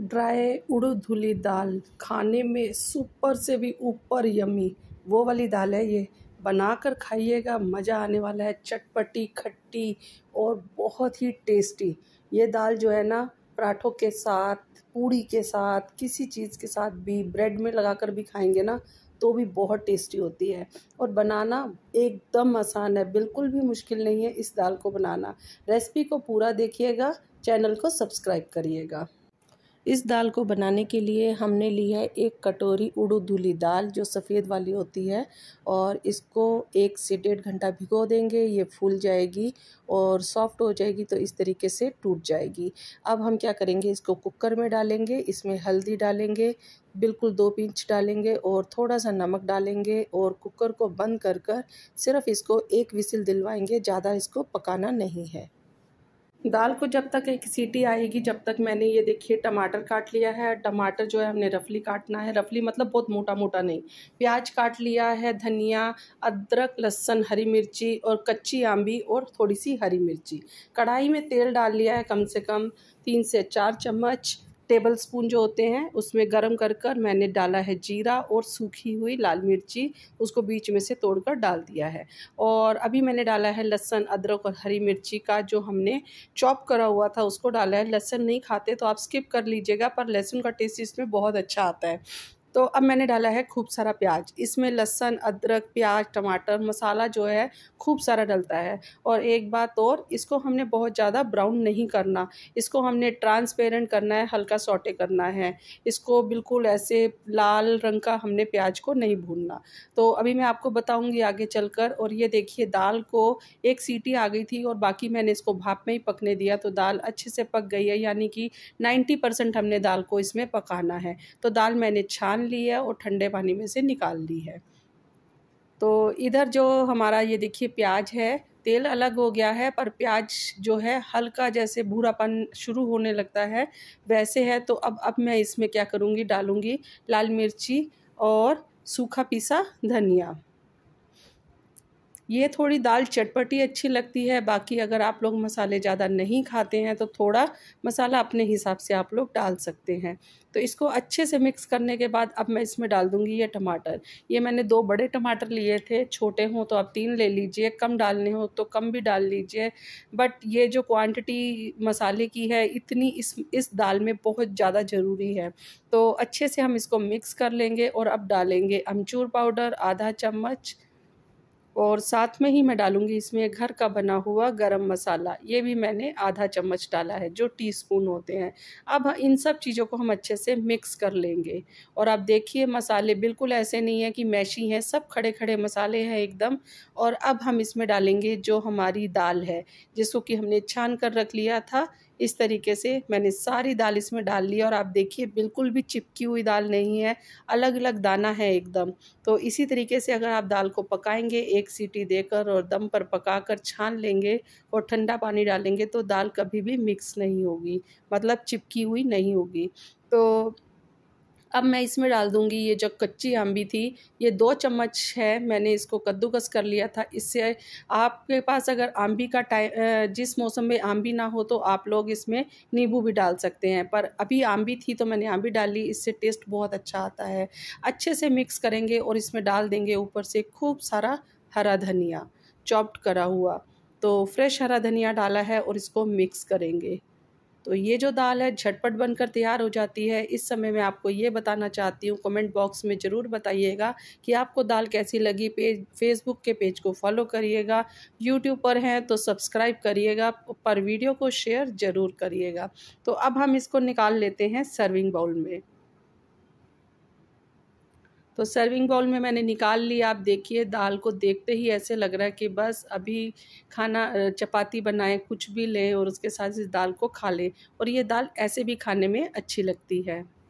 dry उड़द धुली दाल खाने में सुपर से भी ऊपर यमी वो वाली दाल है ये बनाकर खाइएगा मज़ा आने वाला है चटपटी खट्टी और बहुत ही टेस्टी ये दाल जो है ना पराठों के साथ पूड़ी के साथ किसी चीज़ के साथ भी ब्रेड में लगाकर भी खाएंगे ना तो भी बहुत टेस्टी होती है और बनाना एकदम आसान है बिल्कुल भी मुश्किल नहीं है इस दाल को बनाना रेसिपी को पूरा देखिएगा चैनल को सब्सक्राइब करिएगा इस दाल को बनाने के लिए हमने ली है एक कटोरी उडू धुली दाल जो सफ़ेद वाली होती है और इसको एक से डेढ़ घंटा भिगो देंगे ये फूल जाएगी और सॉफ्ट हो जाएगी तो इस तरीके से टूट जाएगी अब हम क्या करेंगे इसको कुकर में डालेंगे इसमें हल्दी डालेंगे बिल्कुल दो पिंच डालेंगे और थोड़ा सा नमक डालेंगे और कुकर को बंद कर कर सिर्फ इसको एक विसिल दिलवाएंगे ज़्यादा इसको पकाना नहीं है दाल को जब तक एक सीटी आएगी जब तक मैंने ये देखिए टमाटर काट लिया है टमाटर जो है हमने रफली काटना है रफली मतलब बहुत मोटा मोटा नहीं प्याज काट लिया है धनिया अदरक लहसन हरी मिर्ची और कच्ची आंबी और थोड़ी सी हरी मिर्ची कढ़ाई में तेल डाल लिया है कम से कम तीन से चार चम्मच टेबल स्पून जो होते हैं उसमें गरम कर कर मैंने डाला है जीरा और सूखी हुई लाल मिर्ची उसको बीच में से तोड़कर डाल दिया है और अभी मैंने डाला है लहसन अदरक और हरी मिर्ची का जो हमने चॉप करा हुआ था उसको डाला है लहसन नहीं खाते तो आप स्किप कर लीजिएगा पर लहसुन का टेस्ट इसमें बहुत अच्छा आता है तो अब मैंने डाला है खूब सारा प्याज इसमें लहसन अदरक प्याज टमाटर मसाला जो है खूब सारा डलता है और एक बात और इसको हमने बहुत ज़्यादा ब्राउन नहीं करना इसको हमने ट्रांसपेरेंट करना है हल्का सोटे करना है इसको बिल्कुल ऐसे लाल रंग का हमने प्याज को नहीं भूनना तो अभी मैं आपको बताऊँगी आगे चल कर, और ये देखिए दाल को एक सीटी आ गई थी और बाकी मैंने इसको भाप में ही पकने दिया तो दाल अच्छे से पक गई है यानी कि नाइन्टी हमने दाल को इसमें पकाना है तो दाल मैंने छान ली है और ठंडे पानी में से निकाल ली है तो इधर जो हमारा ये देखिए प्याज है तेल अलग हो गया है पर प्याज जो है हल्का जैसे भूरापन शुरू होने लगता है वैसे है तो अब अब मैं इसमें क्या करूँगी डालूँगी लाल मिर्ची और सूखा पीसा धनिया ये थोड़ी दाल चटपटी अच्छी लगती है बाकी अगर आप लोग मसाले ज़्यादा नहीं खाते हैं तो थोड़ा मसाला अपने हिसाब से आप लोग डाल सकते हैं तो इसको अच्छे से मिक्स करने के बाद अब मैं इसमें डाल दूँगी ये टमाटर ये मैंने दो बड़े टमाटर लिए थे छोटे हों तो आप तीन ले लीजिए कम डालने हो तो कम भी डाल लीजिए बट ये जो क्वान्टिटी मसाले की है इतनी इस इस दाल में बहुत ज़्यादा ज़रूरी है तो अच्छे से हम इसको मिक्स कर लेंगे और अब डालेंगे अमचूर पाउडर आधा चम्मच और साथ में ही मैं डालूंगी इसमें घर का बना हुआ गरम मसाला ये भी मैंने आधा चम्मच डाला है जो टीस्पून होते हैं अब इन सब चीज़ों को हम अच्छे से मिक्स कर लेंगे और आप देखिए मसाले बिल्कुल ऐसे नहीं है कि मैशी हैं सब खड़े खड़े मसाले हैं एकदम और अब हम इसमें डालेंगे जो हमारी दाल है जिसको कि हमने छान कर रख लिया था इस तरीके से मैंने सारी दाल इसमें डाल ली और आप देखिए बिल्कुल भी चिपकी हुई दाल नहीं है अलग अलग दाना है एकदम तो इसी तरीके से अगर आप दाल को पकाएंगे एक सीटी देकर और दम पर पकाकर छान लेंगे और ठंडा पानी डालेंगे तो दाल कभी भी मिक्स नहीं होगी मतलब चिपकी हुई नहीं होगी तो अब मैं इसमें डाल दूँगी ये जो कच्ची आम्बी थी ये दो चम्मच है मैंने इसको कद्दूकस कर लिया था इससे आपके पास अगर आम्बी का टाइम जिस मौसम में आम्बी ना हो तो आप लोग इसमें नींबू भी डाल सकते हैं पर अभी आम्बी थी तो मैंने आम्बी ली इससे टेस्ट बहुत अच्छा आता है अच्छे से मिक्स करेंगे और इसमें डाल देंगे ऊपर से खूब सारा हरा धनिया चॉप्ड करा हुआ तो फ्रेश हरा धनिया डाला है और इसको मिक्स करेंगे तो ये जो दाल है झटपट बनकर तैयार हो जाती है इस समय मैं आपको ये बताना चाहती हूँ कमेंट बॉक्स में ज़रूर बताइएगा कि आपको दाल कैसी लगी पेज फेसबुक के पेज को फॉलो करिएगा यूट्यूब पर हैं तो सब्सक्राइब करिएगा पर वीडियो को शेयर ज़रूर करिएगा तो अब हम इसको निकाल लेते हैं सर्विंग बाउल में तो सर्विंग बाउल में मैंने निकाल लिया आप देखिए दाल को देखते ही ऐसे लग रहा है कि बस अभी खाना चपाती बनाएं कुछ भी लें और उसके साथ इस दाल को खा लें और ये दाल ऐसे भी खाने में अच्छी लगती है